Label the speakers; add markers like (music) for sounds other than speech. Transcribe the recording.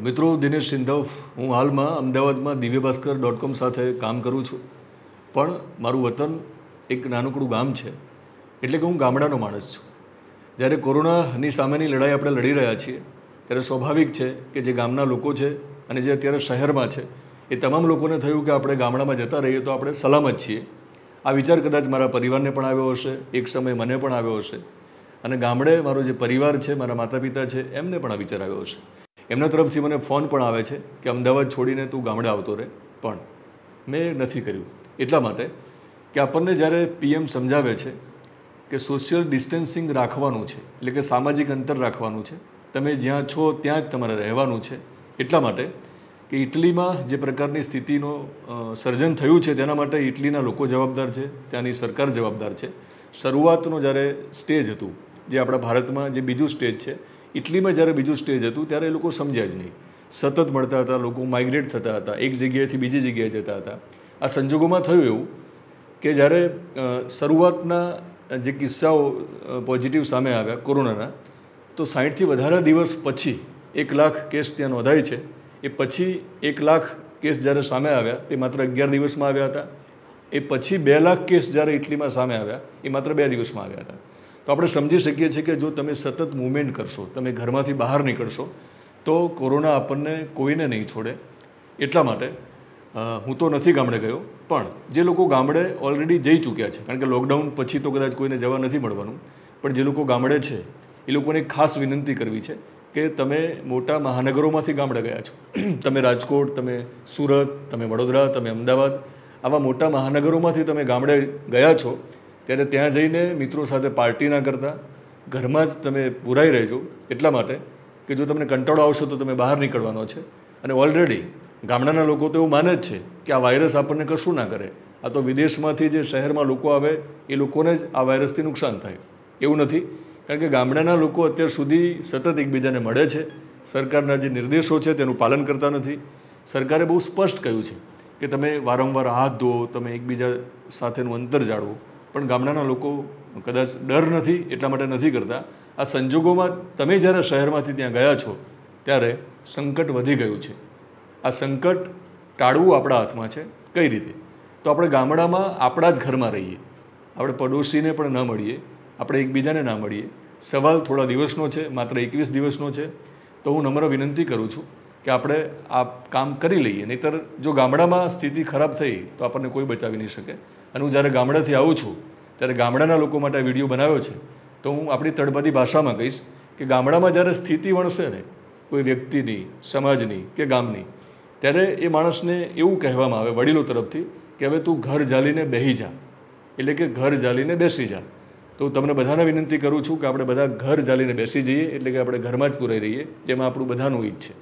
Speaker 1: મિત્રો દિનેશ સિંધવ હું હાલમાં અમદાવાદમાં દિવ્યભાસ્કર ભાસ્કર ડોટ કોમ સાથે કામ કરું છું પણ મારું વતન એક નાનકડું ગામ છે એટલે કે હું ગામડાનો માણસ છું જ્યારે કોરોનાની સામેની લડાઈ આપણે લડી રહ્યા છીએ ત્યારે સ્વાભાવિક છે કે જે ગામના લોકો છે અને જે અત્યારે શહેરમાં છે એ તમામ લોકોને થયું કે આપણે ગામડામાં જતા રહીએ તો આપણે સલામત છીએ આ વિચાર કદાચ મારા પરિવારને પણ આવ્યો હશે એક સમય મને પણ આવ્યો હશે અને ગામડે મારો જે પરિવાર છે મારા માતા પિતા છે એમને પણ આ વિચાર આવ્યો હશે એમના તરફથી મને ફોન પણ આવે છે કે અમદાવાદ છોડીને તું ગામડે આવતો રહે પણ મેં નથી કર્યું એટલા માટે કે આપણને જ્યારે પીએમ સમજાવે છે કે સોશિયલ ડિસ્ટન્સિંગ રાખવાનું છે એટલે કે સામાજિક અંતર રાખવાનું છે તમે જ્યાં છો ત્યાં જ તમારે રહેવાનું છે એટલા માટે કે ઇટલીમાં જે પ્રકારની સ્થિતિનો સર્જન થયું છે તેના માટે ઇટલીના લોકો જવાબદાર છે ત્યાંની સરકાર જવાબદાર છે શરૂઆતનો જ્યારે સ્ટેજ હતું જે આપણા ભારતમાં જે બીજું સ્ટેજ છે ઇટલીમાં જ્યારે બીજું સ્ટેજ હતું ત્યારે એ લોકો સમજ્યા જ નહીં સતત મળતા હતા લોકો માઇગ્રેટ થતા હતા એક જગ્યાએથી બીજી જગ્યાએ જતા હતા આ સંજોગોમાં થયું એવું કે જ્યારે શરૂઆતના જે કિસ્સાઓ પોઝિટિવ સામે આવ્યા કોરોનાના તો સાઠથી વધારે દિવસ પછી એક લાખ કેસ ત્યાં નોંધાય છે એ પછી એક લાખ કેસ જ્યારે સામે આવ્યા તે માત્ર અગિયાર દિવસમાં આવ્યા હતા એ પછી બે લાખ કેસ જ્યારે ઇટલીમાં સામે આવ્યા એ માત્ર બે દિવસમાં આવ્યા હતા તો આપણે સમજી શકીએ છીએ કે જો તમે સતત મૂવમેન્ટ કરશો તમે ઘરમાંથી બહાર નીકળશો તો કોરોના આપણને કોઈને નહીં છોડે એટલા માટે હું તો નથી ગામડે ગયો પણ જે લોકો ગામડે ઓલરેડી જઈ ચૂક્યા છે કારણ કે લોકડાઉન પછી તો કદાચ કોઈને જવા નથી મળવાનું પણ જે લોકો ગામડે છે એ લોકોને ખાસ વિનંતી કરવી છે કે તમે મોટા મહાનગરોમાંથી ગામડે ગયા છો (clears throat) તમે રાજકોટ તમે સુરત તમે વડોદરા તમે અમદાવાદ આવા મોટા મહાનગરોમાંથી તમે ગામડે ગયા છો ત્યારે ત્યાં જઈને મિત્રો સાથે પાર્ટી ના કરતા ઘરમાં જ તમે પૂરાઈ રહેજો એટલા માટે કે જો તમને કંટાળો આવશે તો તમે બહાર નીકળવાનો છે અને ઓલરેડી ગામડાના લોકો તો એવું માને જ છે કે આ વાયરસ આપણને કશું ના કરે આ તો વિદેશમાંથી જે શહેરમાં લોકો આવે એ લોકોને જ આ વાયરસથી નુકસાન થાય એવું નથી કારણ કે ગામડાના લોકો અત્યાર સુધી સતત એકબીજાને મળે છે સરકારના જે નિર્દેશો છે તેનું પાલન કરતા નથી સરકારે બહુ સ્પષ્ટ કહ્યું છે કે તમે વારંવાર હાથ ધો તમે એકબીજા સાથેનું અંતર જાળવો પણ ગામડાના લોકો કદાચ ડર નથી એટલા માટે નથી કરતા આ સંજોગોમાં તમે જ્યારે શહેરમાંથી ત્યાં ગયા છો ત્યારે સંકટ વધી ગયું છે આ સંકટ ટાળવું આપણા હાથમાં છે કઈ રીતે તો આપણે ગામડામાં આપણા જ ઘરમાં રહીએ આપણે પડોશીને પણ ન મળીએ આપણે એકબીજાને ના મળીએ સવાલ થોડા દિવસનો છે માત્ર એકવીસ દિવસનો છે તો હું નમ્ર વિનંતી કરું છું કે આપણે આ કામ કરી લઈએ નહીંતર જો ગામડામાં સ્થિતિ ખરાબ થઈ તો આપણને કોઈ બચાવી નહીં શકે અને હું જ્યારે ગામડાથી આવું છું ત્યારે ગામડાના લોકો માટે આ વિડીયો બનાવ્યો છે તો હું આપણી તળપદી ભાષામાં કહીશ કે ગામડામાં જ્યારે સ્થિતિ વણશે ને કોઈ વ્યક્તિની સમાજની કે ગામની ત્યારે એ માણસને એવું કહેવામાં આવે વડીલો તરફથી કે હવે તું ઘર જાલીને બેસી જા એટલે કે ઘર જાલીને બેસી જા તો હું તમને બધાને વિનંતી કરું છું કે આપણે બધા ઘર જાલીને બેસી જઈએ એટલે કે આપણે ઘરમાં જ પૂરાઈ રહીએ જેમાં આપણું બધાનું ઈચ્છ છે